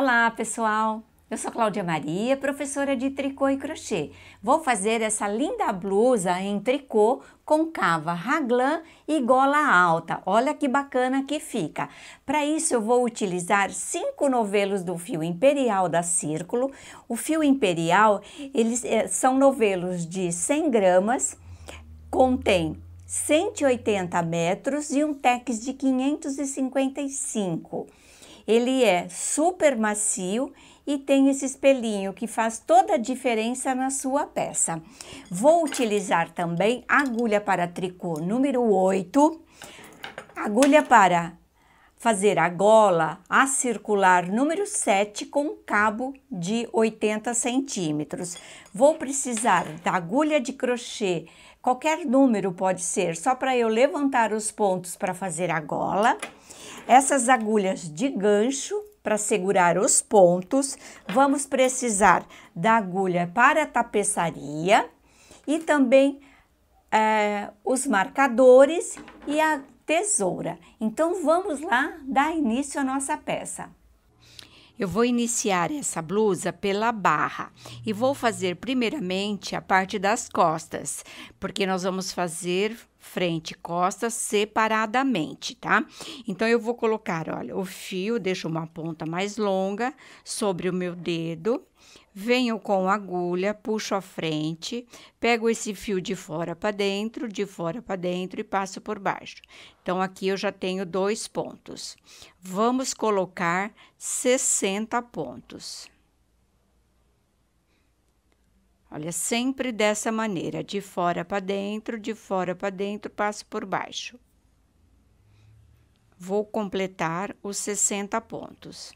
Olá, pessoal! Eu sou Cláudia Maria, professora de tricô e crochê. Vou fazer essa linda blusa em tricô com cava raglan e gola alta. Olha que bacana que fica. Para isso eu vou utilizar cinco novelos do fio imperial da Círculo. O fio imperial, eles eh, são novelos de 100 gramas, contém 180 metros e um tex de 555 ele é super macio e tem esse espelhinho que faz toda a diferença na sua peça. Vou utilizar também agulha para tricô número 8, agulha para fazer a gola a circular número 7 com cabo de 80 centímetros. Vou precisar da agulha de crochê, qualquer número pode ser, só para eu levantar os pontos para fazer a gola. Essas agulhas de gancho para segurar os pontos, vamos precisar da agulha para tapeçaria e também é, os marcadores e a tesoura. Então vamos lá dar início à nossa peça. Eu vou iniciar essa blusa pela barra e vou fazer primeiramente a parte das costas, porque nós vamos fazer frente e costas separadamente, tá? Então, eu vou colocar, olha, o fio, deixo uma ponta mais longa sobre o meu dedo, venho com a agulha, puxo a frente, pego esse fio de fora para dentro, de fora para dentro e passo por baixo. Então, aqui eu já tenho dois pontos. Vamos colocar 60 pontos. Olha, sempre dessa maneira, de fora para dentro, de fora para dentro, passo por baixo. Vou completar os 60 pontos.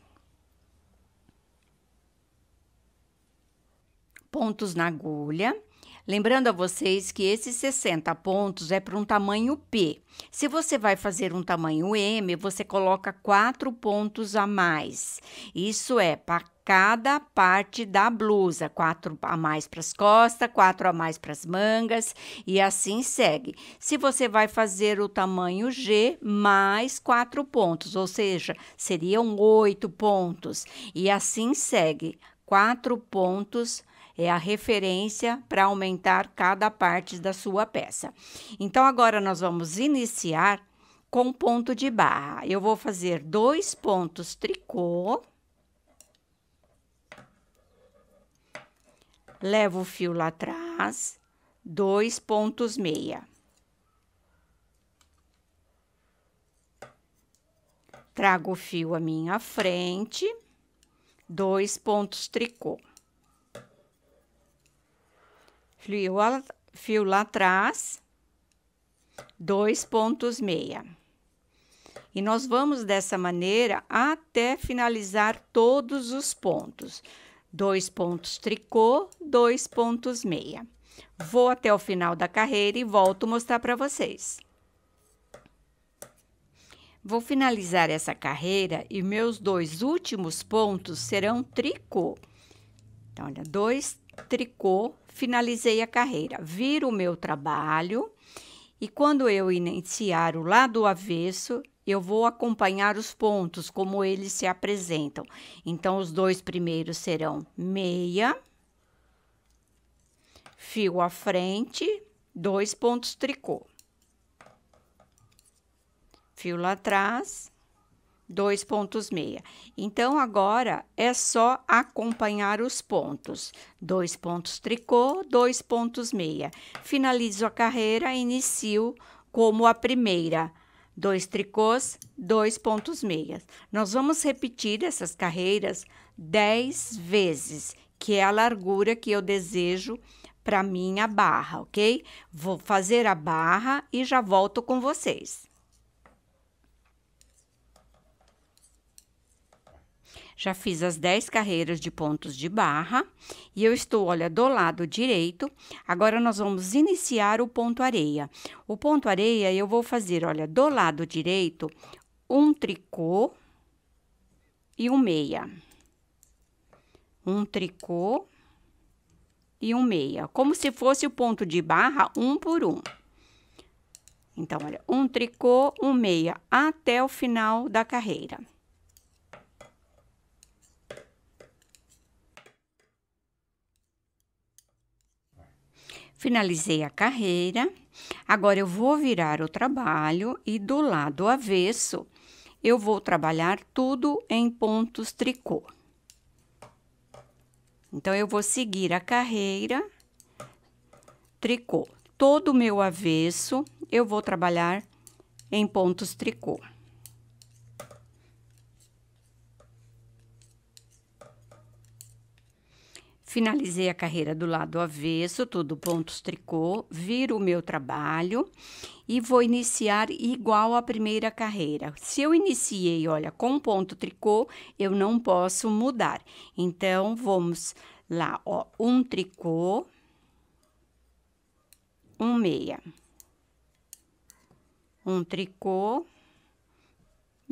Pontos na agulha. Lembrando a vocês que esses 60 pontos é para um tamanho P. Se você vai fazer um tamanho M, você coloca quatro pontos a mais. Isso é para cada parte da blusa, quatro a mais para as costas, quatro a mais para as mangas e assim segue. Se você vai fazer o tamanho G mais quatro pontos, ou seja, seriam oito pontos e assim segue. Quatro pontos é a referência para aumentar cada parte da sua peça. Então agora nós vamos iniciar com ponto de barra. Eu vou fazer dois pontos tricô levo o fio lá atrás, dois pontos meia. Trago o fio à minha frente, dois pontos tricô. Fio, fio lá atrás, dois pontos meia. E nós vamos dessa maneira até finalizar todos os pontos dois pontos tricô, dois pontos meia. Vou até o final da carreira e volto mostrar para vocês. Vou finalizar essa carreira e meus dois últimos pontos serão tricô. Então, olha, dois tricô, finalizei a carreira. Viro o meu trabalho e quando eu iniciar o lado avesso, eu vou acompanhar os pontos, como eles se apresentam. Então, os dois primeiros serão meia, fio à frente, dois pontos tricô. Fio lá atrás, dois pontos meia. Então, agora é só acompanhar os pontos. Dois pontos tricô, dois pontos meia. Finalizo a carreira, inicio como a primeira dois tricôs, dois pontos meias. Nós vamos repetir essas carreiras dez vezes, que é a largura que eu desejo para minha barra, ok? Vou fazer a barra e já volto com vocês. Já fiz as 10 carreiras de pontos de barra e eu estou, olha, do lado direito. Agora nós vamos iniciar o ponto areia. O ponto areia eu vou fazer, olha, do lado direito, um tricô e um meia. Um tricô e um meia, como se fosse o ponto de barra um por um. Então, olha, um tricô, um meia, até o final da carreira. Finalizei a carreira, agora eu vou virar o trabalho e do lado avesso eu vou trabalhar tudo em pontos tricô. Então, eu vou seguir a carreira tricô. Todo o meu avesso eu vou trabalhar em pontos tricô. Finalizei a carreira do lado avesso, tudo pontos tricô, viro o meu trabalho e vou iniciar igual à primeira carreira. Se eu iniciei, olha, com ponto tricô, eu não posso mudar. Então, vamos lá, ó, um tricô, um meia, um tricô,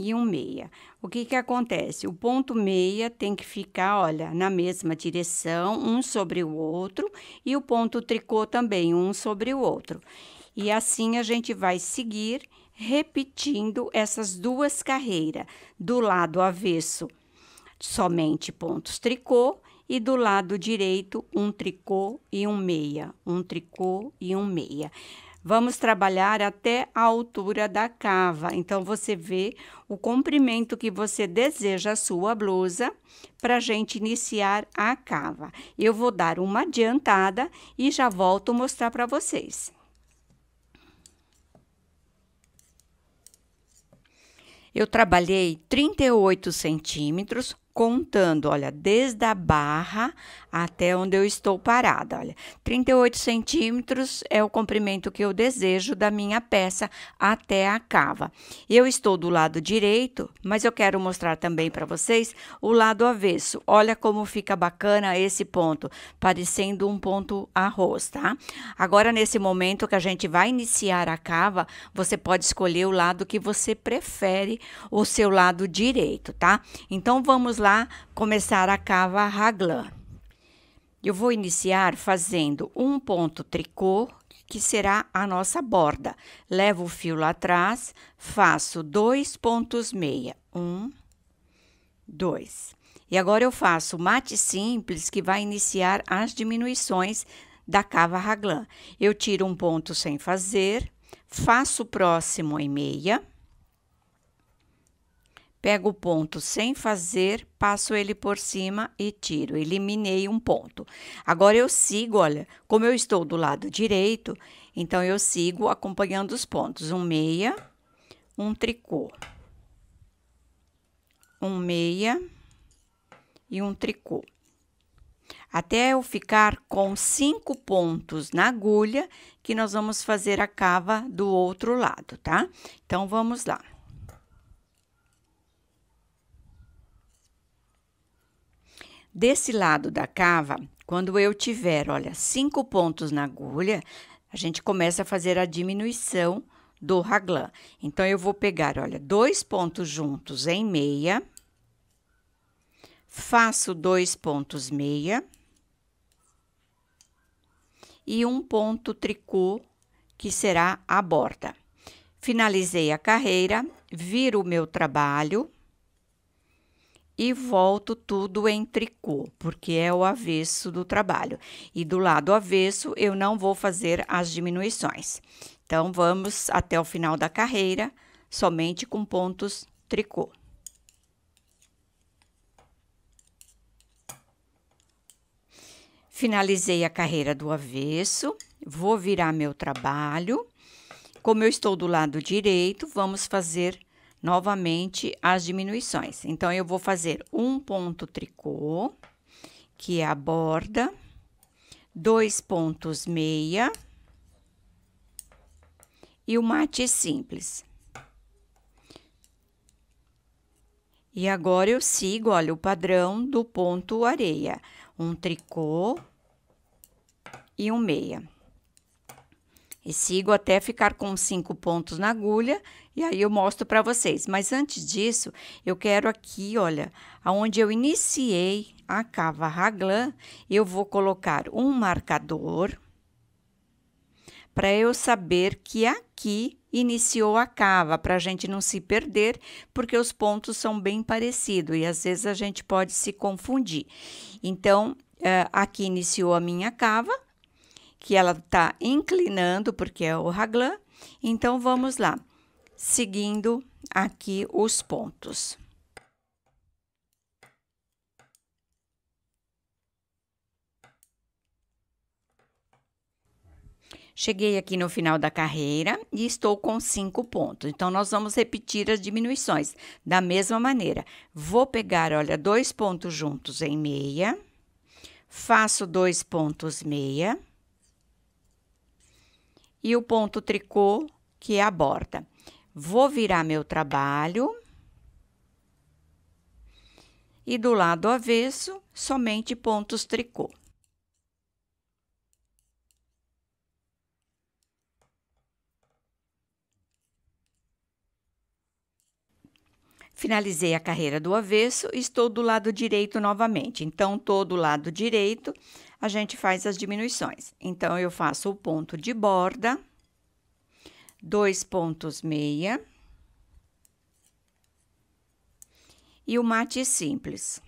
e um meia. O que, que acontece? O ponto meia tem que ficar, olha, na mesma direção, um sobre o outro, e o ponto tricô também, um sobre o outro. E assim a gente vai seguir repetindo essas duas carreiras, do lado avesso somente pontos tricô e do lado direito um tricô e um meia, um tricô e um meia. Vamos trabalhar até a altura da cava. Então, você vê o comprimento que você deseja a sua blusa para a gente iniciar a cava. Eu vou dar uma adiantada e já volto mostrar para vocês. Eu trabalhei 38 centímetros contando, olha, desde a barra até onde eu estou parada, olha. 38 centímetros é o comprimento que eu desejo da minha peça até a cava. Eu estou do lado direito, mas eu quero mostrar também para vocês o lado avesso. Olha como fica bacana esse ponto, parecendo um ponto arroz, tá? Agora, nesse momento que a gente vai iniciar a cava, você pode escolher o lado que você prefere, o seu lado direito, tá? Então, vamos lá começar a cava raglan. Eu vou iniciar fazendo um ponto tricô, que será a nossa borda. Levo o fio lá atrás, faço dois pontos meia. Um, dois. E agora eu faço mate simples, que vai iniciar as diminuições da cava raglan. Eu tiro um ponto sem fazer, faço o próximo em meia Pego o ponto sem fazer, passo ele por cima e tiro. Eliminei um ponto. Agora eu sigo, olha, como eu estou do lado direito, então eu sigo acompanhando os pontos. Um meia, um tricô. Um meia e um tricô. Até eu ficar com cinco pontos na agulha, que nós vamos fazer a cava do outro lado, tá? Então, vamos lá. Desse lado da cava, quando eu tiver, olha, cinco pontos na agulha, a gente começa a fazer a diminuição do raglan. Então, eu vou pegar, olha, dois pontos juntos em meia, faço dois pontos meia e um ponto tricô, que será a borda. Finalizei a carreira, viro o meu trabalho e volto tudo em tricô, porque é o avesso do trabalho. E do lado avesso eu não vou fazer as diminuições. Então vamos até o final da carreira somente com pontos tricô. Finalizei a carreira do avesso, vou virar meu trabalho. Como eu estou do lado direito, vamos fazer novamente as diminuições. Então, eu vou fazer um ponto tricô, que é a borda, dois pontos meia e o mate simples. E agora, eu sigo, olha, o padrão do ponto areia. Um tricô e um meia. E sigo até ficar com cinco pontos na agulha e aí eu mostro para vocês. Mas antes disso, eu quero aqui, olha, aonde eu iniciei a cava raglan, eu vou colocar um marcador para eu saber que aqui iniciou a cava, para a gente não se perder, porque os pontos são bem parecidos e às vezes a gente pode se confundir. Então, eh, aqui iniciou a minha cava, que ela está inclinando, porque é o raglan. Então, vamos lá, seguindo aqui os pontos. Cheguei aqui no final da carreira e estou com cinco pontos. Então, nós vamos repetir as diminuições da mesma maneira. Vou pegar, olha, dois pontos juntos em meia, faço dois pontos meia, e o ponto tricô, que é a borda. Vou virar meu trabalho e do lado avesso, somente pontos tricô. Finalizei a carreira do avesso e estou do lado direito novamente. Então, todo lado direito, a gente faz as diminuições. Então, eu faço o ponto de borda, dois pontos meia e o mate simples.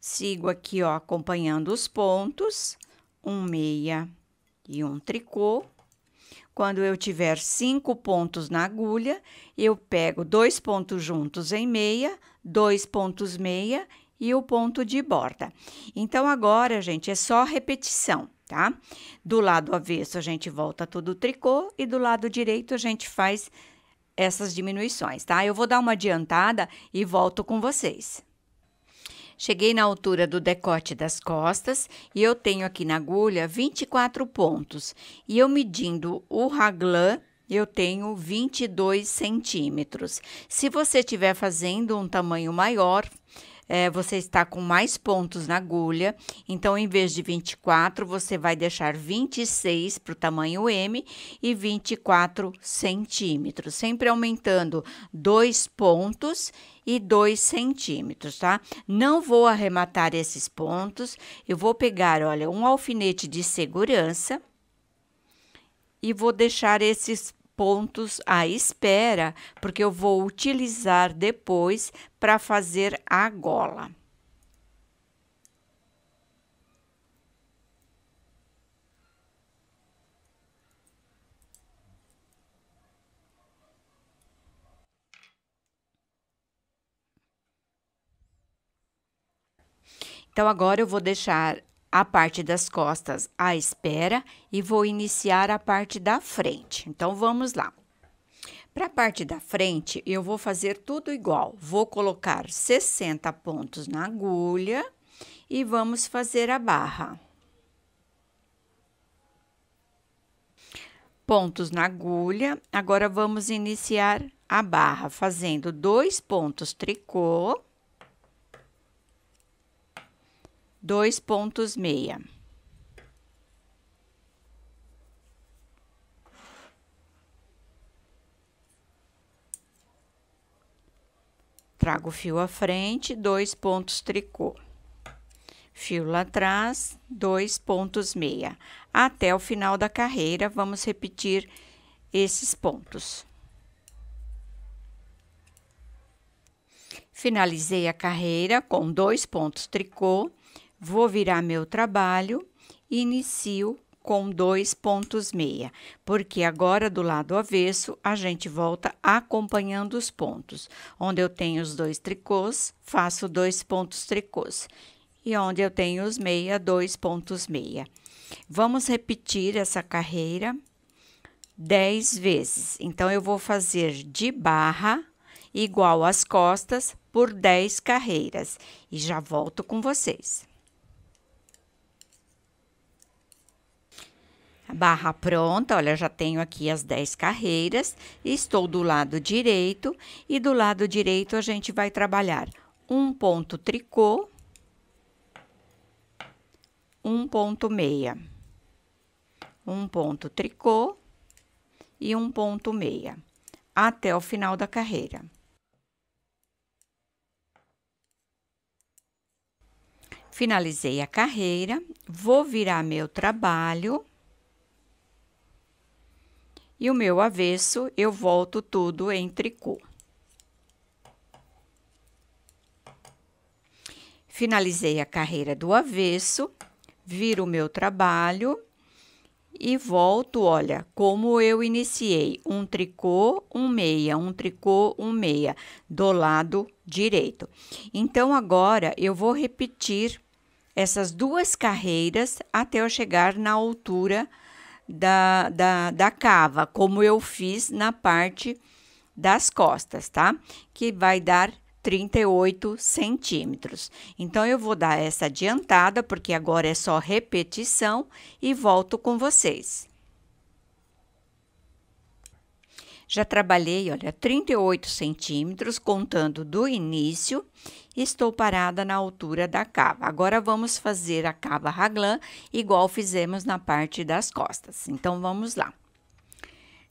Sigo aqui, ó, acompanhando os pontos, um meia e um tricô quando eu tiver cinco pontos na agulha, eu pego dois pontos juntos em meia, dois pontos meia e o ponto de borda. Então, agora, gente, é só repetição, tá? Do lado avesso, a gente volta tudo tricô e do lado direito, a gente faz essas diminuições, tá? Eu vou dar uma adiantada e volto com vocês. Cheguei na altura do decote das costas e eu tenho aqui na agulha 24 pontos. E eu medindo o raglan, eu tenho 22 centímetros. Se você estiver fazendo um tamanho maior, é, você está com mais pontos na agulha. Então, em vez de 24, você vai deixar 26 para o tamanho M e 24 centímetros. Sempre aumentando dois pontos e 2 centímetros, tá? Não vou arrematar esses pontos. Eu vou pegar, olha, um alfinete de segurança e vou deixar esses pontos à espera, porque eu vou utilizar depois para fazer a gola. Então, agora eu vou deixar a parte das costas à espera e vou iniciar a parte da frente. Então, vamos lá. Para a parte da frente, eu vou fazer tudo igual. Vou colocar 60 pontos na agulha e vamos fazer a barra. Pontos na agulha. Agora, vamos iniciar a barra fazendo dois pontos tricô dois pontos meia. Trago o fio à frente, dois pontos tricô. Fio lá atrás, dois pontos meia. Até o final da carreira, vamos repetir esses pontos. Finalizei a carreira com dois pontos tricô Vou virar meu trabalho e inicio com dois pontos meia, porque agora do lado avesso a gente volta acompanhando os pontos. Onde eu tenho os dois tricôs, faço dois pontos tricôs. E onde eu tenho os meia, dois pontos meia. Vamos repetir essa carreira dez vezes. Então, eu vou fazer de barra igual às costas por dez carreiras. E já volto com vocês. barra pronta, olha, já tenho aqui as 10 carreiras, estou do lado direito e do lado direito a gente vai trabalhar um ponto tricô, um ponto meia, um ponto tricô e um ponto meia, até o final da carreira. Finalizei a carreira, vou virar meu trabalho e o meu avesso, eu volto tudo em tricô. Finalizei a carreira do avesso, viro o meu trabalho e volto, olha, como eu iniciei, um tricô, um meia, um tricô, um meia, do lado direito. Então, agora, eu vou repetir essas duas carreiras até eu chegar na altura da, da, da cava, como eu fiz na parte das costas, tá? Que vai dar 38 centímetros. Então, eu vou dar essa adiantada, porque agora é só repetição, e volto com vocês. Já trabalhei, olha, 38 centímetros, contando do início, estou parada na altura da cava. Agora vamos fazer a cava raglan igual fizemos na parte das costas. Então, vamos lá.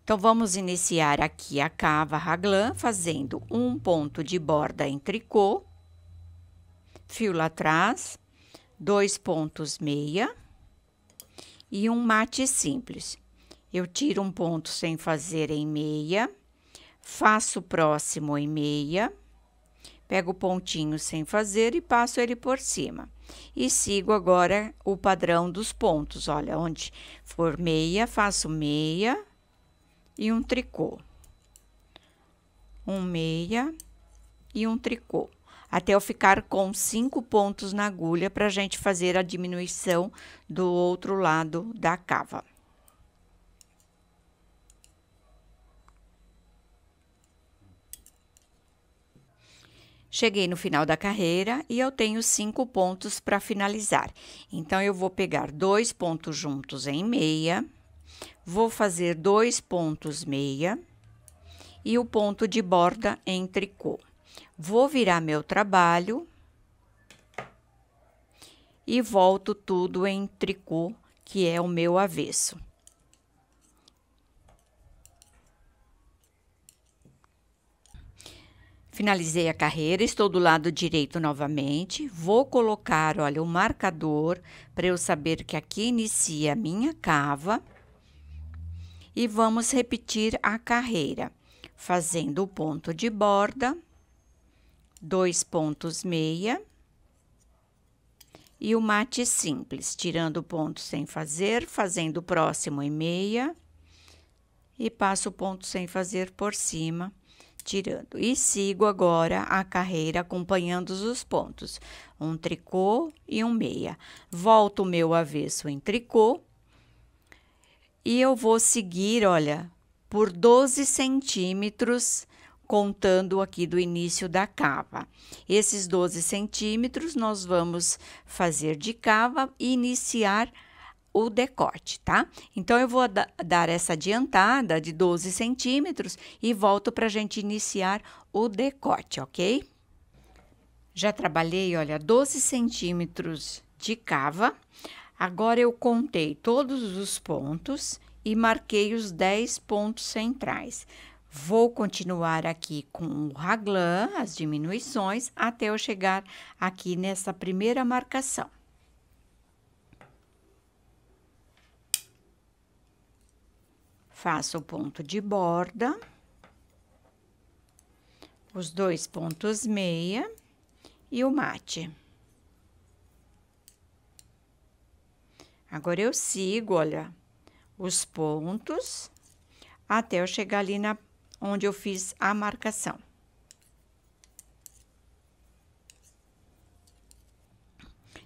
Então, vamos iniciar aqui a cava raglan, fazendo um ponto de borda em tricô, fio lá atrás, dois pontos meia e um mate simples eu tiro um ponto sem fazer em meia, faço o próximo em meia, pego o pontinho sem fazer e passo ele por cima. E sigo agora o padrão dos pontos, olha, onde for meia, faço meia e um tricô. Um meia e um tricô, até eu ficar com cinco pontos na agulha para a gente fazer a diminuição do outro lado da cava. Cheguei no final da carreira e eu tenho cinco pontos para finalizar. Então, eu vou pegar dois pontos juntos em meia, vou fazer dois pontos meia e o ponto de borda em tricô. Vou virar meu trabalho e volto tudo em tricô, que é o meu avesso. Finalizei a carreira, estou do lado direito novamente. Vou colocar, olha, o marcador para eu saber que aqui inicia a minha cava. E vamos repetir a carreira, fazendo o ponto de borda, dois pontos meia e o mate simples, tirando o ponto sem fazer, fazendo o próximo e meia e passo o ponto sem fazer por cima tirando. E sigo agora a carreira acompanhando os pontos, um tricô e um meia. Volto o meu avesso em tricô e eu vou seguir, olha, por 12 centímetros, contando aqui do início da cava. Esses 12 centímetros nós vamos fazer de cava e iniciar o decote, tá? Então, eu vou dar essa adiantada de 12 centímetros e volto para a gente iniciar o decote, ok? Já trabalhei, olha, 12 centímetros de cava. Agora, eu contei todos os pontos e marquei os 10 pontos centrais. Vou continuar aqui com o raglan, as diminuições, até eu chegar aqui nessa primeira marcação. Faço o ponto de borda, os dois pontos meia e o mate. Agora, eu sigo, olha, os pontos até eu chegar ali na onde eu fiz a marcação.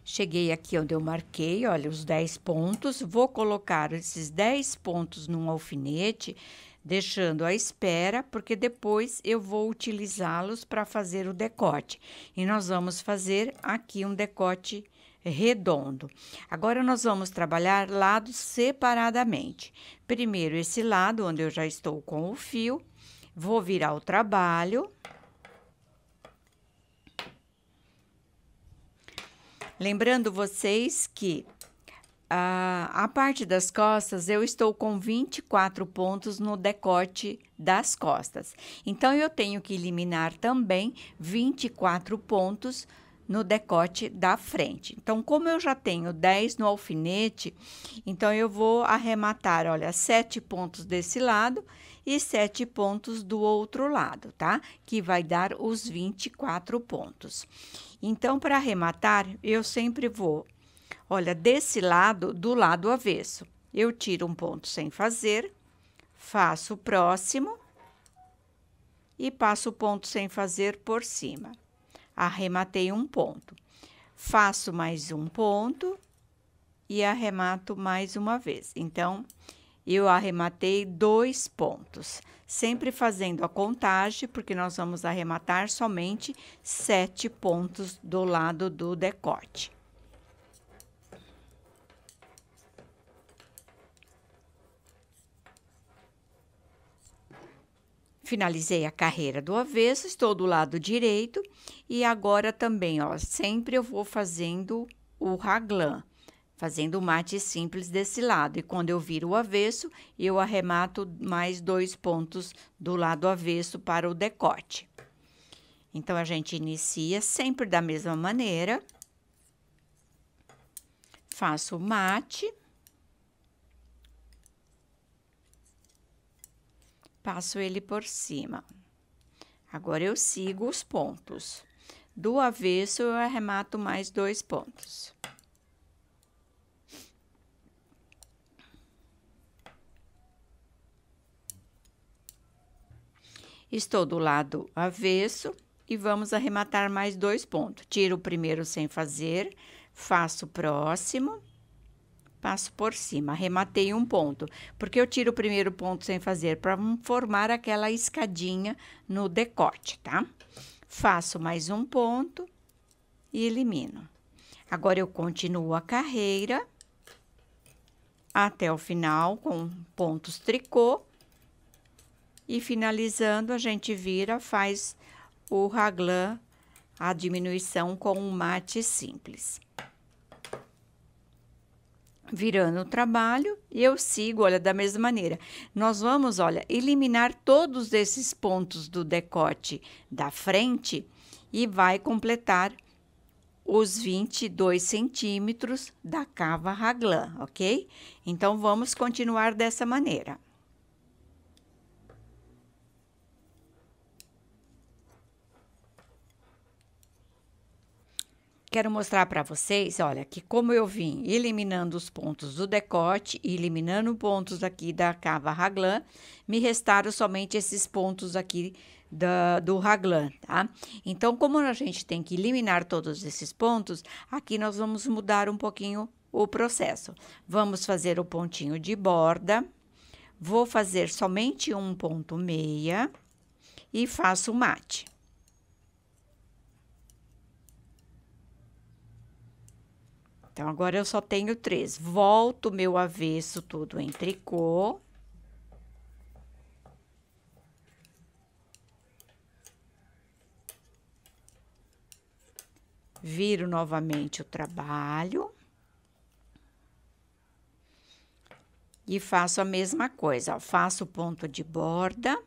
Cheguei aqui onde eu marquei, olha, os 10 pontos. Vou colocar esses 10 pontos num alfinete, deixando à espera, porque depois eu vou utilizá-los para fazer o decote. E nós vamos fazer aqui um decote redondo. Agora nós vamos trabalhar lados separadamente. Primeiro esse lado, onde eu já estou com o fio, vou virar o trabalho Lembrando vocês que a parte das costas, eu estou com 24 pontos no decote das costas. Então, eu tenho que eliminar também 24 pontos no decote da frente. Então, como eu já tenho 10 no alfinete, então eu vou arrematar, olha, 7 pontos desse lado e 7 pontos do outro lado, tá? Que vai dar os 24 pontos. Então, para arrematar, eu sempre vou, olha, desse lado, do lado avesso. Eu tiro um ponto sem fazer, faço o próximo e passo o ponto sem fazer por cima. Arrematei um ponto. Faço mais um ponto e arremato mais uma vez. Então, eu arrematei dois pontos sempre fazendo a contagem, porque nós vamos arrematar somente sete pontos do lado do decote. Finalizei a carreira do avesso, estou do lado direito e agora também, ó, sempre eu vou fazendo o raglan fazendo o mate simples desse lado. E quando eu viro o avesso, eu arremato mais dois pontos do lado avesso para o decote. Então, a gente inicia sempre da mesma maneira. Faço o mate. Passo ele por cima. Agora, eu sigo os pontos. Do avesso, eu arremato mais dois pontos. Estou do lado avesso e vamos arrematar mais dois pontos. Tiro o primeiro sem fazer, faço o próximo, passo por cima, arrematei um ponto, porque eu tiro o primeiro ponto sem fazer para formar aquela escadinha no decote, tá? Faço mais um ponto e elimino. Agora eu continuo a carreira até o final com pontos tricô e finalizando, a gente vira, faz o raglan, a diminuição com um mate simples. Virando o trabalho, eu sigo, olha, da mesma maneira. Nós vamos, olha, eliminar todos esses pontos do decote da frente e vai completar os 22 centímetros da cava raglan, ok? Então, vamos continuar dessa maneira. quero mostrar para vocês, olha, que como eu vim eliminando os pontos do decote e eliminando pontos aqui da cava raglan, me restaram somente esses pontos aqui da, do raglan, tá? Então, como a gente tem que eliminar todos esses pontos, aqui nós vamos mudar um pouquinho o processo. Vamos fazer o pontinho de borda, vou fazer somente um ponto meia e faço mate. Então, agora eu só tenho três. Volto meu avesso todo em tricô. Viro novamente o trabalho. E faço a mesma coisa, ó. Faço ponto de borda.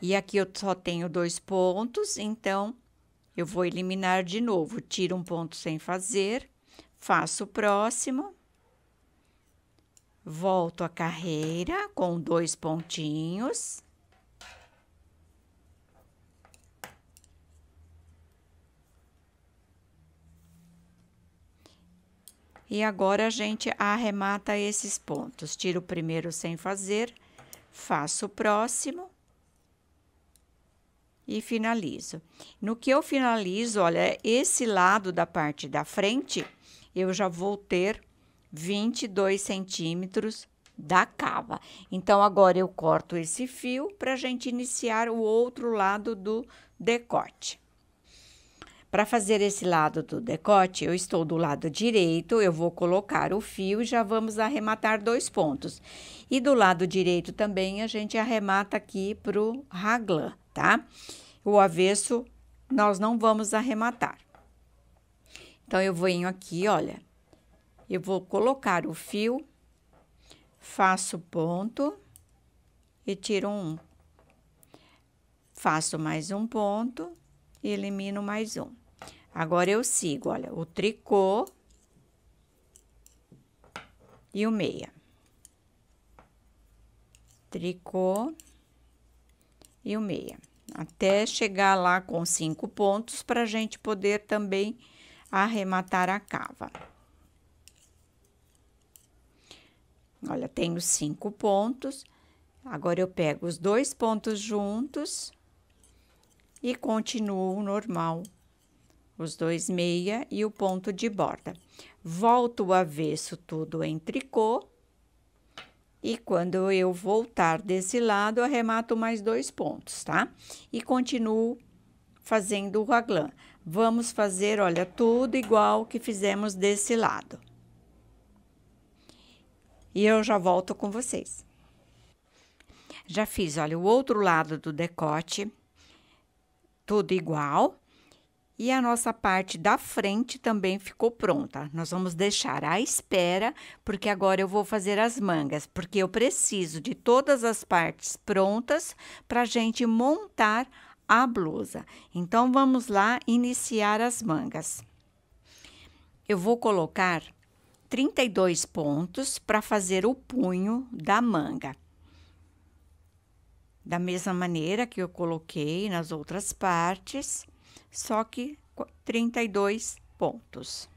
E aqui eu só tenho dois pontos, então, eu vou eliminar de novo. Tiro um ponto sem fazer faço o próximo, volto a carreira com dois pontinhos. E agora a gente arremata esses pontos. Tiro o primeiro sem fazer, faço o próximo e finalizo. No que eu finalizo, olha, esse lado da parte da frente eu já vou ter 22 centímetros da cava. Então, agora eu corto esse fio para a gente iniciar o outro lado do decote. Para fazer esse lado do decote, eu estou do lado direito, eu vou colocar o fio e já vamos arrematar dois pontos. E do lado direito também a gente arremata aqui para o raglan, tá? O avesso nós não vamos arrematar. Então, eu venho aqui, olha, eu vou colocar o fio, faço ponto e tiro um. Faço mais um ponto e elimino mais um. Agora, eu sigo, olha, o tricô e o meia. Tricô e o meia. Até chegar lá com cinco pontos para gente poder também arrematar a cava. Olha, tenho cinco pontos. Agora, eu pego os dois pontos juntos e continuo normal. Os dois meia e o ponto de borda. Volto o avesso tudo em tricô. E quando eu voltar desse lado, arremato mais dois pontos, tá? E continuo fazendo o raglan. Vamos fazer, olha, tudo igual que fizemos desse lado. E eu já volto com vocês. Já fiz, olha, o outro lado do decote, tudo igual. E a nossa parte da frente também ficou pronta. Nós vamos deixar à espera, porque agora eu vou fazer as mangas, porque eu preciso de todas as partes prontas para a gente montar a blusa. Então, vamos lá iniciar as mangas. Eu vou colocar 32 pontos para fazer o punho da manga. Da mesma maneira que eu coloquei nas outras partes, só que 32 pontos.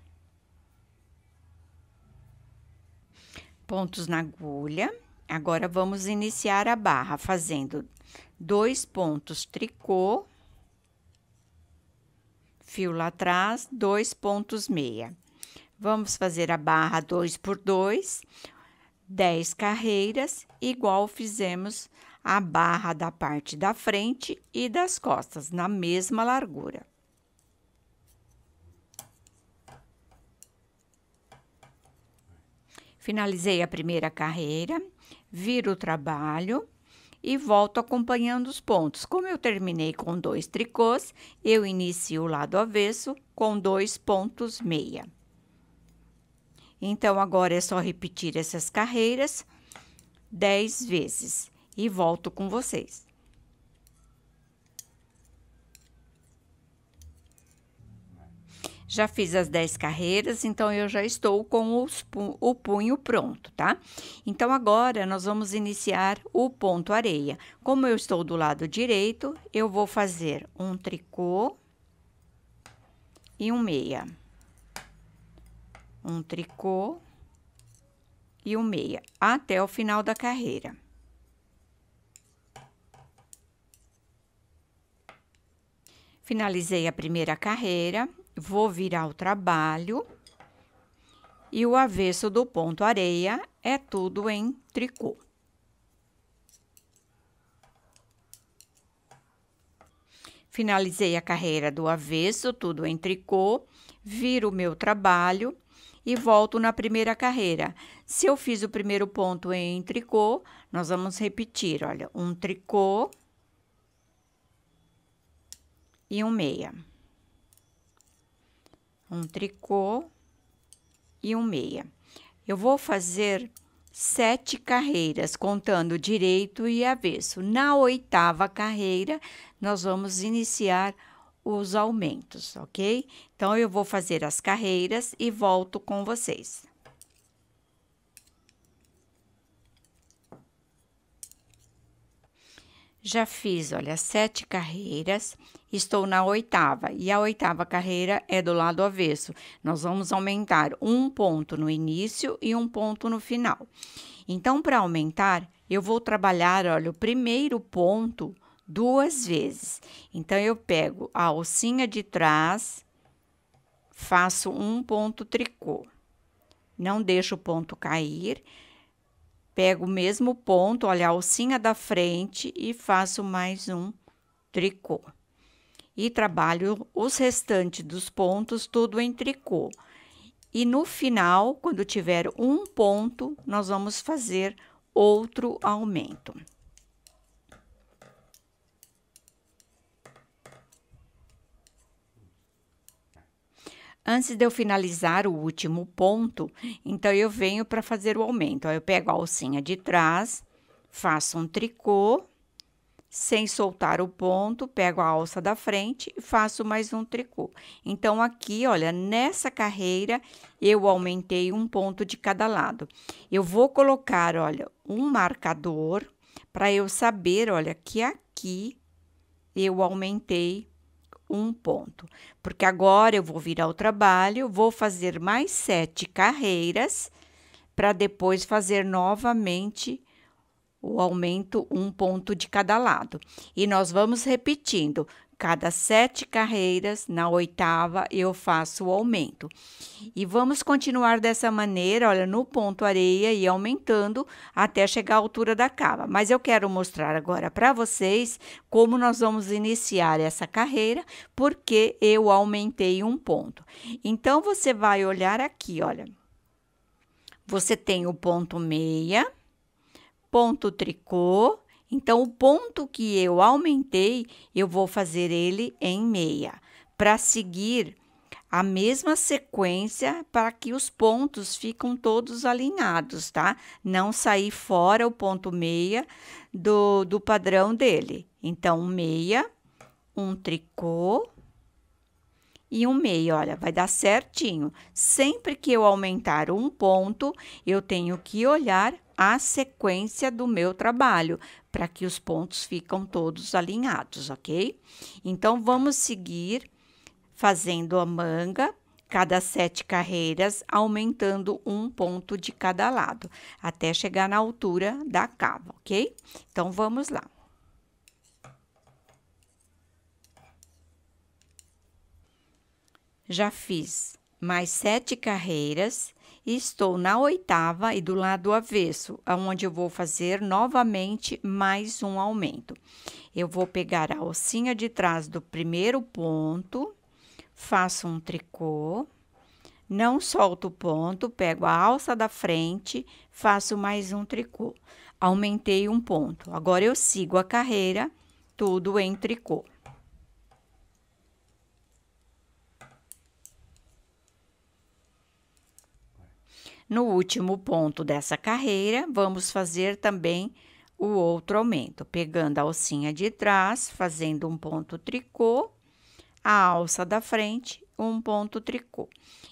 Pontos na agulha. Agora, vamos iniciar a barra fazendo dois pontos tricô, fio lá atrás, dois pontos meia. Vamos fazer a barra 2 por 2, 10 carreiras, igual fizemos a barra da parte da frente e das costas, na mesma largura. Finalizei a primeira carreira, viro o trabalho e volto acompanhando os pontos. Como eu terminei com dois tricôs, eu inicio o lado avesso com dois pontos meia. Então, agora é só repetir essas carreiras dez vezes e volto com vocês. já fiz as 10 carreiras, então eu já estou com os, o punho pronto, tá? Então agora nós vamos iniciar o ponto areia. Como eu estou do lado direito, eu vou fazer um tricô e um meia. Um tricô e um meia até o final da carreira. Finalizei a primeira carreira vou virar o trabalho e o avesso do ponto areia é tudo em tricô. Finalizei a carreira do avesso, tudo em tricô, viro o meu trabalho e volto na primeira carreira. Se eu fiz o primeiro ponto em tricô, nós vamos repetir, olha, um tricô e um meia um tricô e um meia. Eu vou fazer sete carreiras, contando direito e avesso. Na oitava carreira, nós vamos iniciar os aumentos, ok? Então, eu vou fazer as carreiras e volto com vocês. Já fiz, olha, sete carreiras, estou na oitava, e a oitava carreira é do lado avesso. Nós vamos aumentar um ponto no início e um ponto no final. Então, para aumentar, eu vou trabalhar, olha, o primeiro ponto duas vezes. Então, eu pego a alcinha de trás, faço um ponto tricô, não deixo o ponto cair, Pego o mesmo ponto, olha, a alcinha da frente e faço mais um tricô. E trabalho os restantes dos pontos tudo em tricô. E no final, quando tiver um ponto, nós vamos fazer outro aumento. Antes de eu finalizar o último ponto, então eu venho para fazer o aumento. eu pego a alcinha de trás, faço um tricô, sem soltar o ponto, pego a alça da frente e faço mais um tricô. Então, aqui, olha, nessa carreira, eu aumentei um ponto de cada lado. Eu vou colocar, olha, um marcador para eu saber, olha, que aqui eu aumentei um ponto, porque agora eu vou vir ao trabalho, vou fazer mais sete carreiras para depois fazer novamente o aumento um ponto de cada lado. E nós vamos repetindo Cada sete carreiras, na oitava, eu faço o aumento. E vamos continuar dessa maneira, olha, no ponto areia e aumentando até chegar à altura da cava. Mas eu quero mostrar agora para vocês como nós vamos iniciar essa carreira, porque eu aumentei um ponto. Então, você vai olhar aqui, olha. Você tem o ponto meia, ponto tricô, então, o ponto que eu aumentei, eu vou fazer ele em meia, para seguir a mesma sequência para que os pontos ficam todos alinhados, tá? Não sair fora o ponto meia do, do padrão dele. Então, meia, um tricô, e um meio. Olha, vai dar certinho. Sempre que eu aumentar um ponto, eu tenho que olhar a sequência do meu trabalho para que os pontos ficam todos alinhados, ok? Então, vamos seguir fazendo a manga cada sete carreiras, aumentando um ponto de cada lado, até chegar na altura da cava, ok? Então, vamos lá. Já fiz mais sete carreiras e estou na oitava e do lado avesso, onde eu vou fazer novamente mais um aumento. Eu vou pegar a alcinha de trás do primeiro ponto, faço um tricô, não solto o ponto, pego a alça da frente, faço mais um tricô. Aumentei um ponto. Agora eu sigo a carreira, tudo em tricô. No último ponto dessa carreira, vamos fazer também o outro aumento, pegando a alcinha de trás, fazendo um ponto tricô, a alça da frente, um ponto tricô.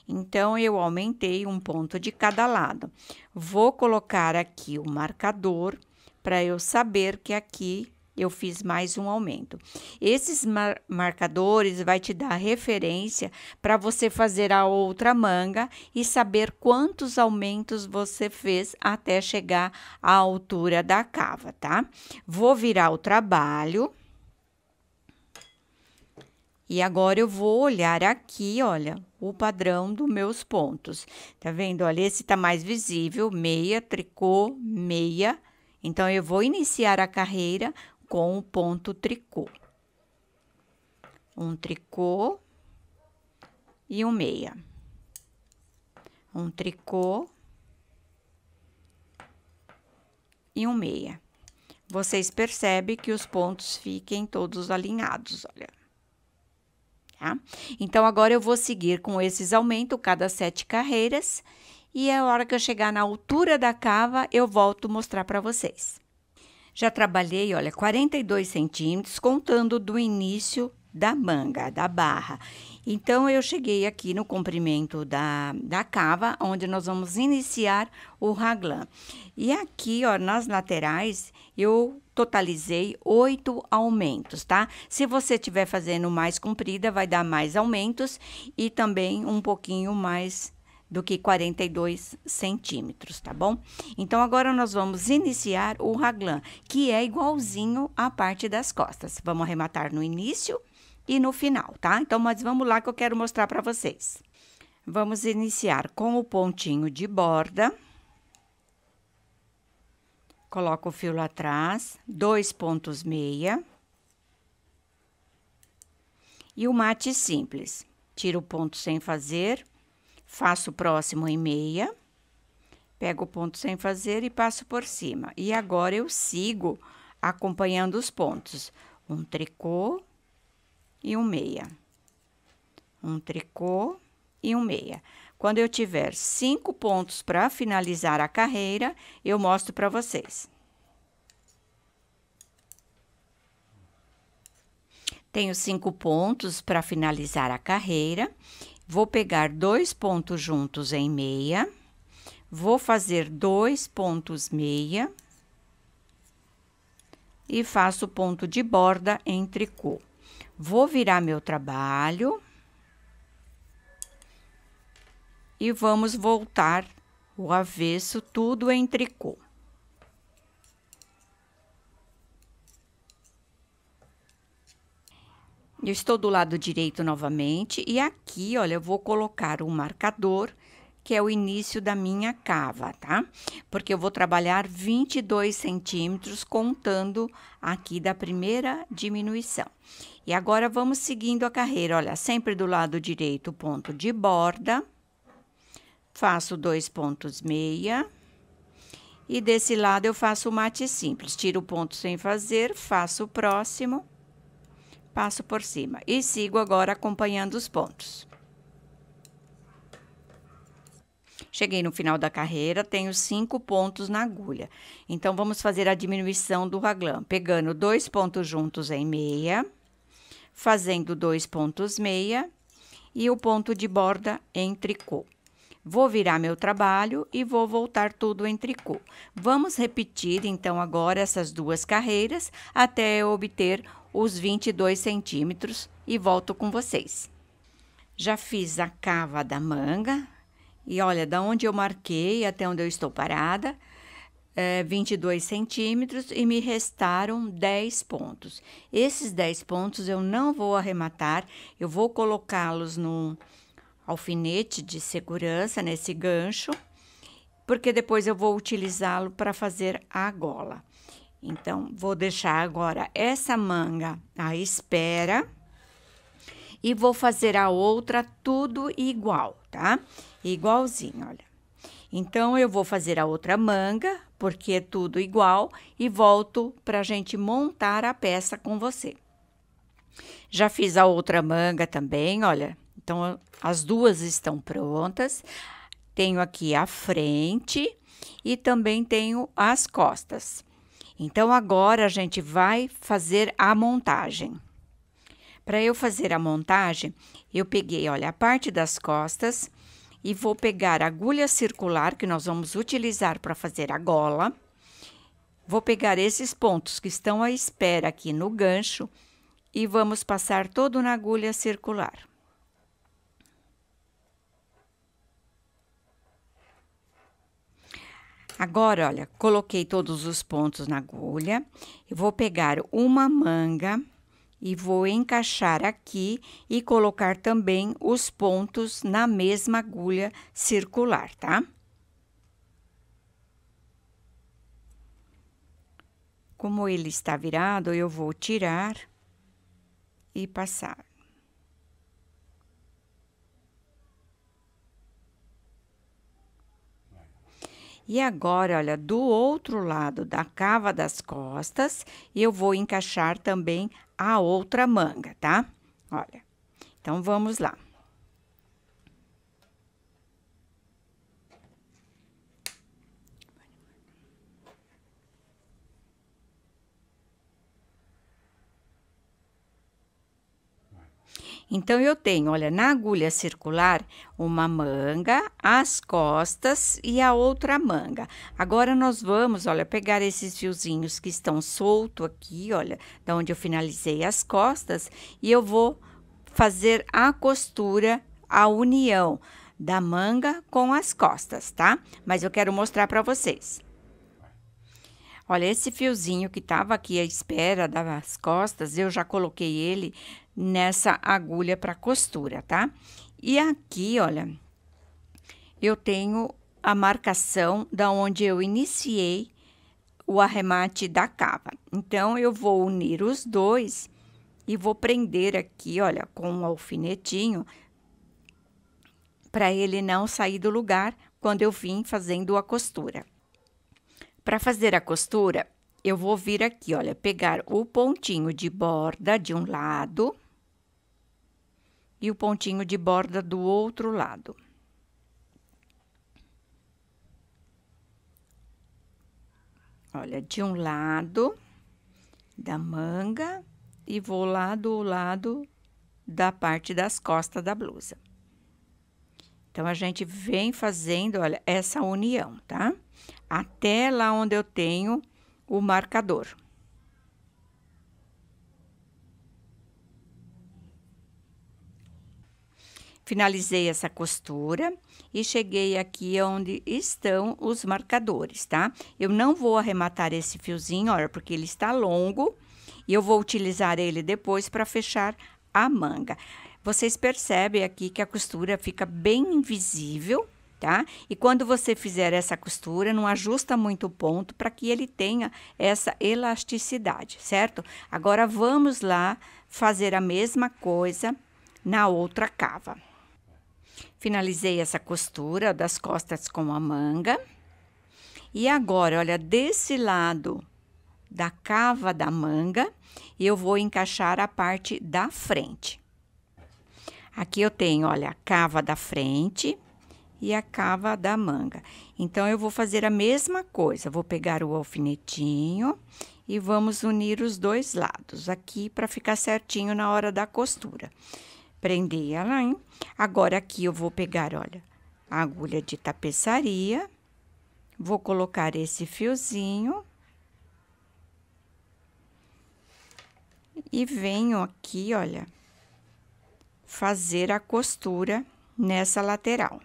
Então, eu aumentei um ponto de cada lado. Vou colocar aqui o marcador para eu saber que aqui eu fiz mais um aumento. Esses mar marcadores vai te dar referência para você fazer a outra manga e saber quantos aumentos você fez até chegar à altura da cava, tá? Vou virar o trabalho. E agora eu vou olhar aqui, olha, o padrão dos meus pontos. Tá vendo? Olha, esse tá mais visível, meia, tricô, meia. Então, eu vou iniciar a carreira com o ponto tricô. Um tricô e um meia. Um tricô e um meia. Vocês percebem que os pontos fiquem todos alinhados, olha. Tá? Então, agora eu vou seguir com esses aumentos, cada sete carreiras. E a é hora que eu chegar na altura da cava, eu volto mostrar para vocês. Já trabalhei, olha, 42 centímetros, contando do início da manga, da barra. Então, eu cheguei aqui no comprimento da, da cava, onde nós vamos iniciar o raglan. E aqui, ó, nas laterais, eu totalizei oito aumentos, tá? Se você estiver fazendo mais comprida, vai dar mais aumentos e também um pouquinho mais do que 42 centímetros, tá bom? Então, agora nós vamos iniciar o raglan, que é igualzinho à parte das costas. Vamos arrematar no início e no final, tá? Então, mas vamos lá que eu quero mostrar para vocês. Vamos iniciar com o pontinho de borda. Coloco o fio lá atrás, dois pontos meia. E o mate simples. Tiro o ponto sem fazer Faço o próximo em meia, pego o ponto sem fazer e passo por cima. E agora eu sigo acompanhando os pontos. Um tricô e um meia. Um tricô e um meia. Quando eu tiver cinco pontos para finalizar a carreira, eu mostro para vocês. Tenho cinco pontos para finalizar a carreira Vou pegar dois pontos juntos em meia, vou fazer dois pontos meia e faço ponto de borda em tricô. Vou virar meu trabalho e vamos voltar o avesso tudo em tricô. Eu estou do lado direito novamente e aqui, olha, eu vou colocar um marcador que é o início da minha cava, tá? Porque eu vou trabalhar 22 centímetros contando aqui da primeira diminuição. E agora vamos seguindo a carreira, olha, sempre do lado direito ponto de borda, faço dois pontos meia, e desse lado eu faço o mate simples, tiro o ponto sem fazer, faço o próximo passo por cima e sigo agora acompanhando os pontos. Cheguei no final da carreira, tenho cinco pontos na agulha. Então, vamos fazer a diminuição do raglan, pegando dois pontos juntos em meia, fazendo dois pontos meia e o ponto de borda em tricô. Vou virar meu trabalho e vou voltar tudo em tricô. Vamos repetir, então, agora essas duas carreiras até eu obter os 22 centímetros e volto com vocês. Já fiz a cava da manga e olha, da onde eu marquei até onde eu estou parada, é, 22 centímetros e me restaram 10 pontos. Esses 10 pontos eu não vou arrematar, eu vou colocá-los no alfinete de segurança, nesse gancho, porque depois eu vou utilizá-lo para fazer a gola. Então, vou deixar agora essa manga à espera e vou fazer a outra tudo igual, tá? Igualzinho, olha. Então, eu vou fazer a outra manga, porque é tudo igual, e volto para a gente montar a peça com você. Já fiz a outra manga também, olha. Então, as duas estão prontas. Tenho aqui a frente e também tenho as costas. Então agora a gente vai fazer a montagem. Para eu fazer a montagem, eu peguei, olha, a parte das costas e vou pegar a agulha circular que nós vamos utilizar para fazer a gola. Vou pegar esses pontos que estão à espera aqui no gancho e vamos passar todo na agulha circular. Agora, olha, coloquei todos os pontos na agulha. Eu vou pegar uma manga e vou encaixar aqui e colocar também os pontos na mesma agulha circular, tá? Como ele está virado, eu vou tirar e passar. E agora, olha, do outro lado da cava das costas, eu vou encaixar também a outra manga, tá? Olha, então vamos lá. Então, eu tenho, olha, na agulha circular, uma manga, as costas e a outra manga. Agora, nós vamos, olha, pegar esses fiozinhos que estão solto aqui, olha, da onde eu finalizei as costas, e eu vou fazer a costura, a união da manga com as costas, tá? Mas eu quero mostrar para vocês. Olha, esse fiozinho que estava aqui à espera das costas, eu já coloquei ele nessa agulha para costura, tá? E aqui, olha, eu tenho a marcação da onde eu iniciei o arremate da capa. Então, eu vou unir os dois e vou prender aqui, olha, com um alfinetinho, para ele não sair do lugar quando eu vim fazendo a costura. Para fazer a costura, eu vou vir aqui, olha, pegar o pontinho de borda de um lado e o pontinho de borda do outro lado. Olha, de um lado da manga e vou lá do lado da parte das costas da blusa. Então, a gente vem fazendo, olha, essa união, tá? Até lá onde eu tenho o marcador. Finalizei essa costura e cheguei aqui onde estão os marcadores, tá? Eu não vou arrematar esse fiozinho, olha, porque ele está longo e eu vou utilizar ele depois para fechar a manga. Vocês percebem aqui que a costura fica bem invisível, tá? E quando você fizer essa costura, não ajusta muito o ponto para que ele tenha essa elasticidade, certo? Agora vamos lá fazer a mesma coisa na outra cava. Finalizei essa costura das costas com a manga. E agora, olha, desse lado da cava da manga, eu vou encaixar a parte da frente. Aqui eu tenho, olha, a cava da frente e a cava da manga. Então, eu vou fazer a mesma coisa. Vou pegar o alfinetinho e vamos unir os dois lados aqui para ficar certinho na hora da costura prender ela, hein? Agora aqui eu vou pegar, olha, a agulha de tapeçaria, vou colocar esse fiozinho e venho aqui, olha, fazer a costura nessa lateral.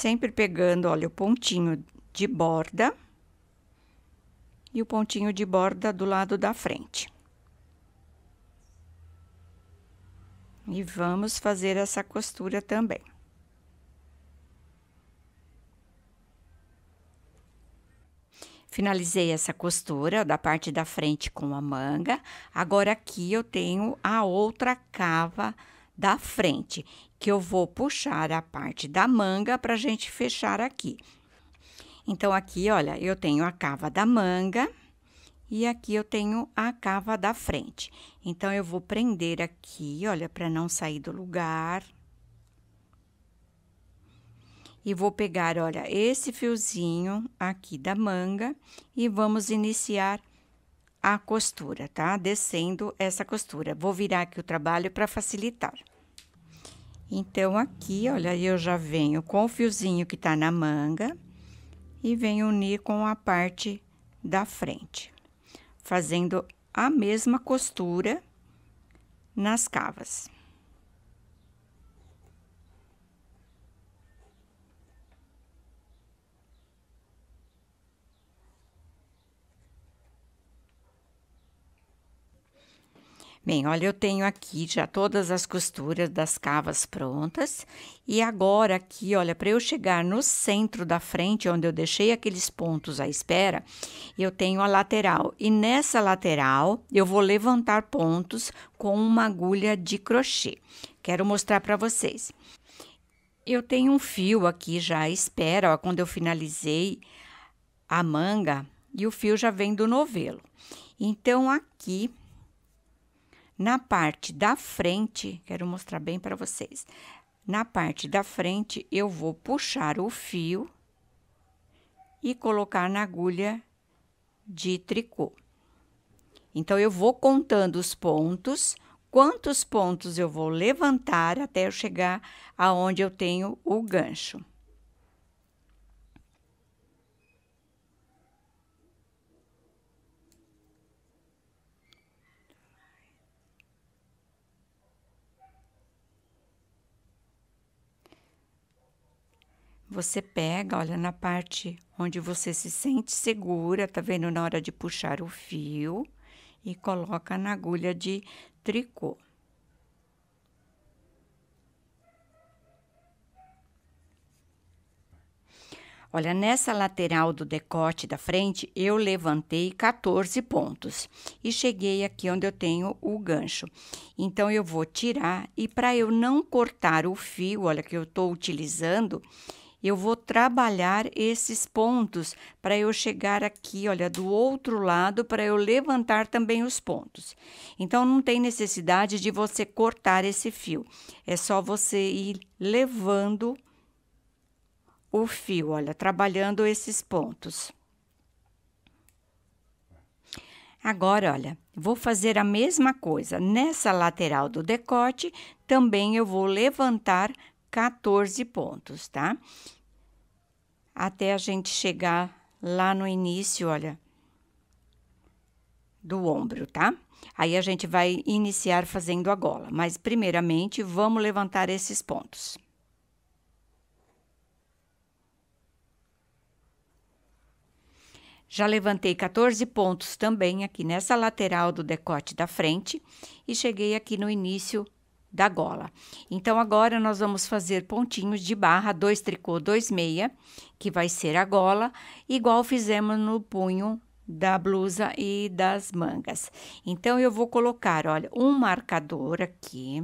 Sempre pegando, olha, o pontinho de borda e o pontinho de borda do lado da frente. E vamos fazer essa costura também. Finalizei essa costura da parte da frente com a manga. Agora, aqui eu tenho a outra cava da frente, que eu vou puxar a parte da manga para a gente fechar aqui. Então, aqui, olha, eu tenho a cava da manga e aqui eu tenho a cava da frente. Então, eu vou prender aqui, olha, para não sair do lugar. E vou pegar, olha, esse fiozinho aqui da manga e vamos iniciar a costura, tá? Descendo essa costura. Vou virar aqui o trabalho para facilitar. Então, aqui, olha, eu já venho com o fiozinho que tá na manga e venho unir com a parte da frente, fazendo a mesma costura nas cavas. Bem, olha, eu tenho aqui já todas as costuras das cavas prontas. E agora aqui, olha, para eu chegar no centro da frente, onde eu deixei aqueles pontos à espera, eu tenho a lateral. E nessa lateral, eu vou levantar pontos com uma agulha de crochê. Quero mostrar para vocês. Eu tenho um fio aqui já à espera, ó, quando eu finalizei a manga, e o fio já vem do novelo. Então, aqui na parte da frente, quero mostrar bem para vocês. Na parte da frente, eu vou puxar o fio e colocar na agulha de tricô. Então, eu vou contando os pontos, quantos pontos eu vou levantar até eu chegar aonde eu tenho o gancho. Você pega, olha na parte onde você se sente segura, tá vendo? Na hora de puxar o fio e coloca na agulha de tricô. Olha, nessa lateral do decote da frente, eu levantei 14 pontos e cheguei aqui onde eu tenho o gancho. Então, eu vou tirar e para eu não cortar o fio, olha, que eu estou utilizando, eu vou trabalhar esses pontos para eu chegar aqui, olha, do outro lado, para eu levantar também os pontos. Então, não tem necessidade de você cortar esse fio. É só você ir levando o fio, olha, trabalhando esses pontos. Agora, olha, vou fazer a mesma coisa. Nessa lateral do decote, também eu vou levantar 14 pontos, tá? Até a gente chegar lá no início, olha, do ombro, tá? Aí a gente vai iniciar fazendo a gola, mas primeiramente vamos levantar esses pontos. Já levantei 14 pontos também aqui nessa lateral do decote da frente e cheguei aqui no início da gola. Então agora nós vamos fazer pontinhos de barra, dois tricô, dois meia, que vai ser a gola, igual fizemos no punho da blusa e das mangas. Então eu vou colocar, olha, um marcador aqui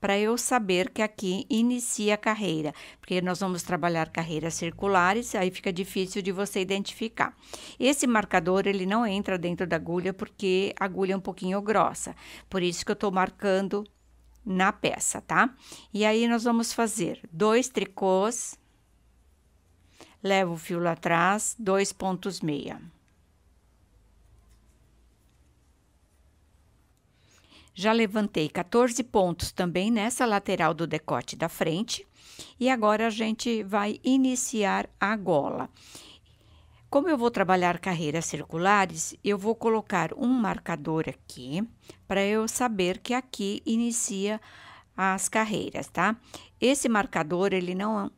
para eu saber que aqui inicia a carreira, porque nós vamos trabalhar carreiras circulares, aí fica difícil de você identificar. Esse marcador, ele não entra dentro da agulha porque a agulha é um pouquinho grossa. Por isso que eu tô marcando na peça, tá? E aí, nós vamos fazer dois tricôs, levo o fio lá atrás, dois pontos meia. Já levantei 14 pontos também nessa lateral do decote da frente. E agora, a gente vai iniciar a gola. Como eu vou trabalhar carreiras circulares, eu vou colocar um marcador aqui para eu saber que aqui inicia as carreiras, tá? Esse marcador, ele não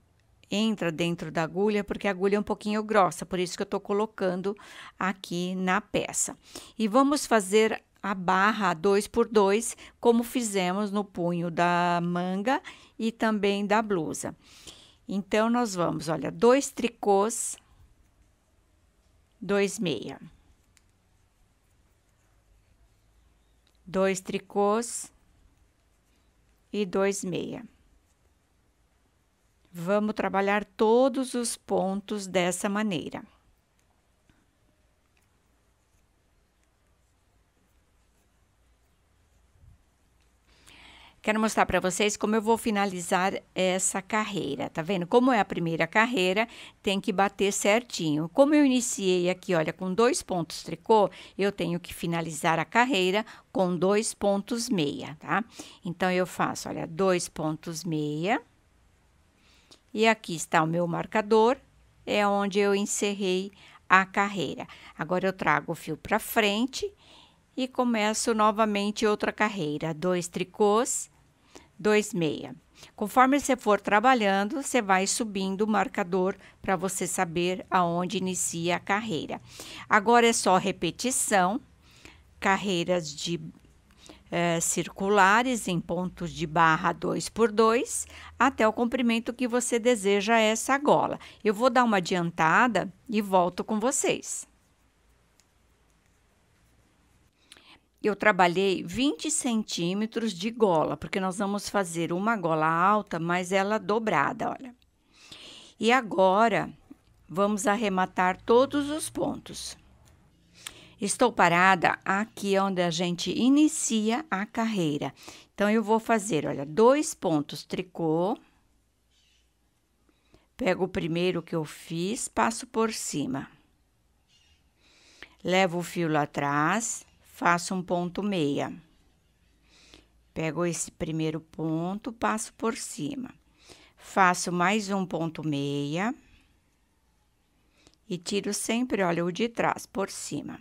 entra dentro da agulha, porque a agulha é um pouquinho grossa, por isso que eu estou colocando aqui na peça. E vamos fazer a barra 2 por 2 como fizemos no punho da manga e também da blusa. Então, nós vamos, olha, dois tricôs dois meia, dois tricôs e dois meia. Vamos trabalhar todos os pontos dessa maneira. Quero mostrar para vocês como eu vou finalizar essa carreira, tá vendo? Como é a primeira carreira, tem que bater certinho. Como eu iniciei aqui, olha, com dois pontos tricô, eu tenho que finalizar a carreira com dois pontos meia, tá? Então, eu faço, olha, dois pontos meia. E aqui está o meu marcador, é onde eu encerrei a carreira. Agora, eu trago o fio para frente e começo novamente outra carreira, dois tricôs 26. Conforme você for trabalhando, você vai subindo o marcador para você saber aonde inicia a carreira. Agora é só repetição, carreiras de é, circulares em pontos de barra 2 por 2 até o comprimento que você deseja essa gola. Eu vou dar uma adiantada e volto com vocês. eu trabalhei 20 centímetros de gola, porque nós vamos fazer uma gola alta, mas ela dobrada, olha. E agora, vamos arrematar todos os pontos. Estou parada aqui onde a gente inicia a carreira. Então, eu vou fazer, olha, dois pontos tricô. Pego o primeiro que eu fiz, passo por cima. Levo o fio lá atrás faço um ponto meia. Pego esse primeiro ponto, passo por cima. Faço mais um ponto meia. E tiro sempre, olha, o de trás, por cima.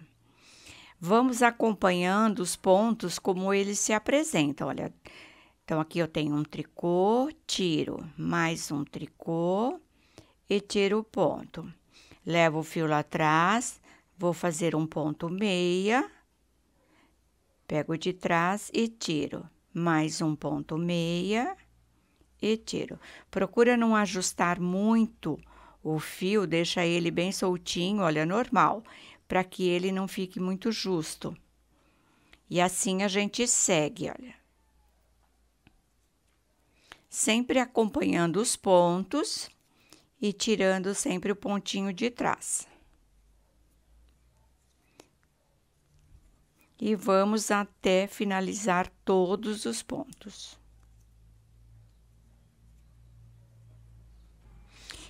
Vamos acompanhando os pontos como eles se apresentam, olha. Então, aqui eu tenho um tricô, tiro mais um tricô e tiro o ponto. Levo o fio lá atrás, vou fazer um ponto meia Pego de trás e tiro. Mais um ponto meia e tiro. Procura não ajustar muito o fio, deixa ele bem soltinho, olha, normal, para que ele não fique muito justo. E assim a gente segue, olha. Sempre acompanhando os pontos e tirando sempre o pontinho de trás. e vamos até finalizar todos os pontos.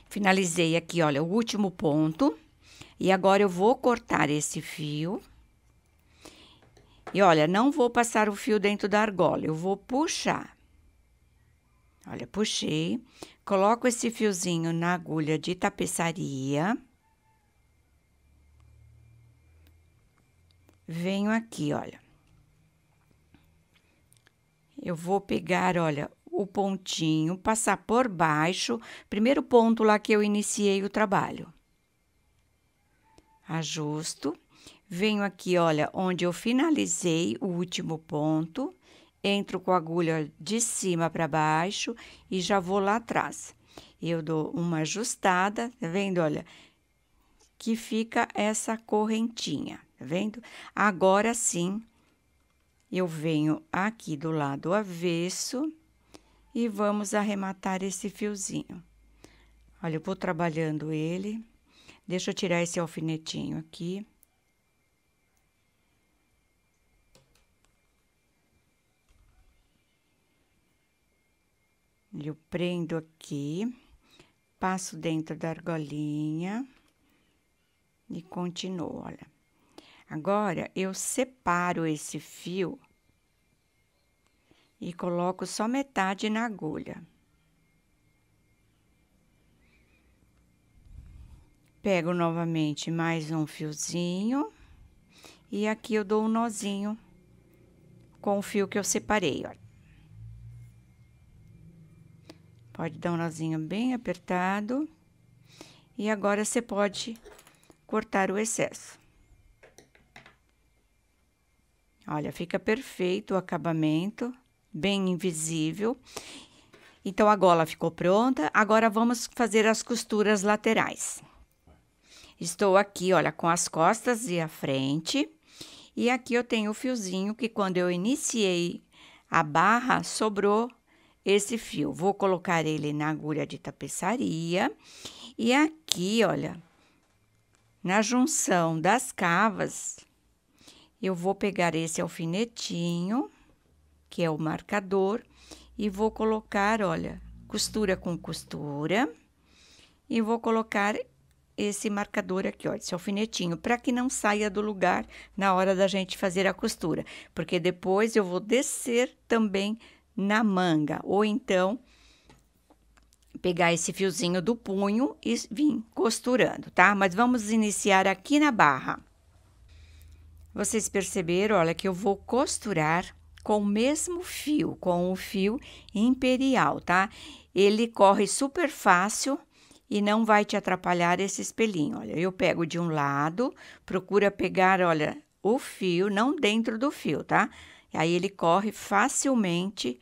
Finalizei aqui, olha, o último ponto. E agora eu vou cortar esse fio. E olha, não vou passar o fio dentro da argola, eu vou puxar. Olha, puxei, coloco esse fiozinho na agulha de tapeçaria. venho aqui, olha. Eu vou pegar, olha, o pontinho, passar por baixo, primeiro ponto lá que eu iniciei o trabalho. Ajusto. Venho aqui, olha, onde eu finalizei o último ponto, entro com a agulha de cima para baixo e já vou lá atrás. Eu dou uma ajustada, tá vendo, olha, que fica essa correntinha. Tá vendo? Agora sim, eu venho aqui do lado avesso e vamos arrematar esse fiozinho. Olha, eu vou trabalhando ele. Deixa eu tirar esse alfinetinho aqui. Eu prendo aqui, passo dentro da argolinha e continuo, olha. Agora, eu separo esse fio e coloco só metade na agulha. Pego novamente mais um fiozinho e aqui eu dou um nozinho com o fio que eu separei, Pode dar um nozinho bem apertado. E agora você pode cortar o excesso. Olha, fica perfeito o acabamento, bem invisível. Então, a gola ficou pronta. Agora, vamos fazer as costuras laterais. Estou aqui, olha, com as costas e a frente. E aqui eu tenho o fiozinho que quando eu iniciei a barra, sobrou esse fio. Vou colocar ele na agulha de tapeçaria. E aqui, olha, na junção das cavas, eu vou pegar esse alfinetinho, que é o marcador, e vou colocar, olha, costura com costura, e vou colocar esse marcador aqui, ó, esse alfinetinho, para que não saia do lugar na hora da gente fazer a costura, porque depois eu vou descer também na manga, ou então pegar esse fiozinho do punho e vir costurando, tá? Mas vamos iniciar aqui na barra. Vocês perceberam, olha, que eu vou costurar com o mesmo fio, com o fio imperial, tá? Ele corre super fácil e não vai te atrapalhar esse espelhinho. Olha, eu pego de um lado, procura pegar, olha, o fio, não dentro do fio, tá? E aí ele corre facilmente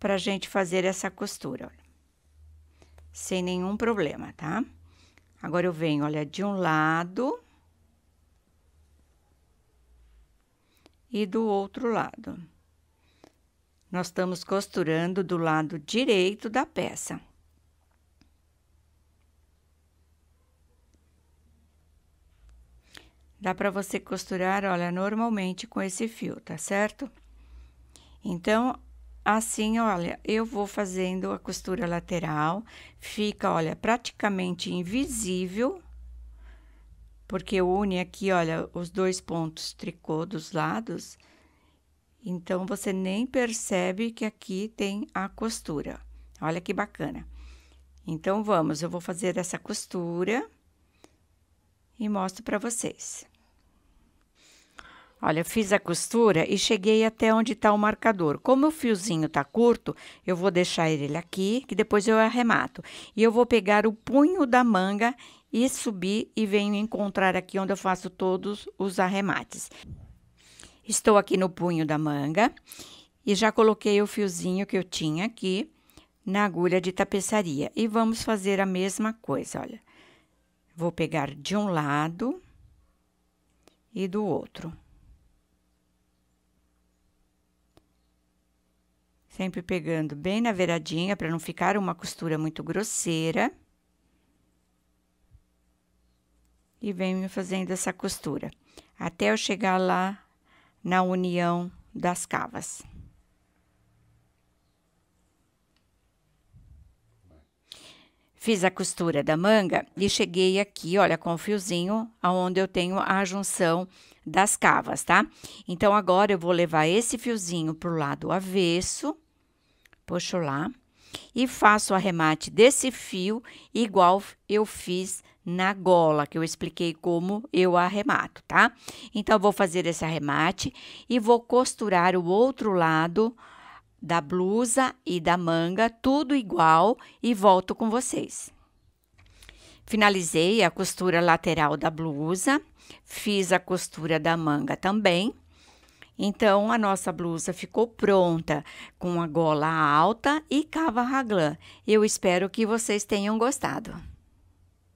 para gente fazer essa costura, olha. Sem nenhum problema, tá? Agora eu venho, olha, de um lado e do outro lado. Nós estamos costurando do lado direito da peça. Dá para você costurar, olha, normalmente com esse fio, tá certo? Então, assim, olha, eu vou fazendo a costura lateral, fica, olha, praticamente invisível porque une aqui, olha, os dois pontos tricô dos lados. Então, você nem percebe que aqui tem a costura. Olha que bacana. Então, vamos, eu vou fazer essa costura e mostro para vocês. Olha, fiz a costura e cheguei até onde está o marcador. Como o fiozinho tá curto, eu vou deixar ele aqui, que depois eu arremato. E eu vou pegar o punho da manga e subi e venho encontrar aqui onde eu faço todos os arremates. Estou aqui no punho da manga e já coloquei o fiozinho que eu tinha aqui na agulha de tapeçaria. E vamos fazer a mesma coisa, olha. Vou pegar de um lado e do outro. Sempre pegando bem na beiradinha para não ficar uma costura muito grosseira. e venho fazendo essa costura até eu chegar lá na união das cavas. Fiz a costura da manga e cheguei aqui, olha, com o fiozinho, aonde eu tenho a junção das cavas, tá? Então, agora eu vou levar esse fiozinho pro lado avesso, puxo lá, e faço o arremate desse fio igual eu fiz na gola, que eu expliquei como eu arremato, tá? Então, vou fazer esse arremate e vou costurar o outro lado da blusa e da manga, tudo igual, e volto com vocês. Finalizei a costura lateral da blusa, fiz a costura da manga também. Então, a nossa blusa ficou pronta, com a gola alta e cava raglan. Eu espero que vocês tenham gostado.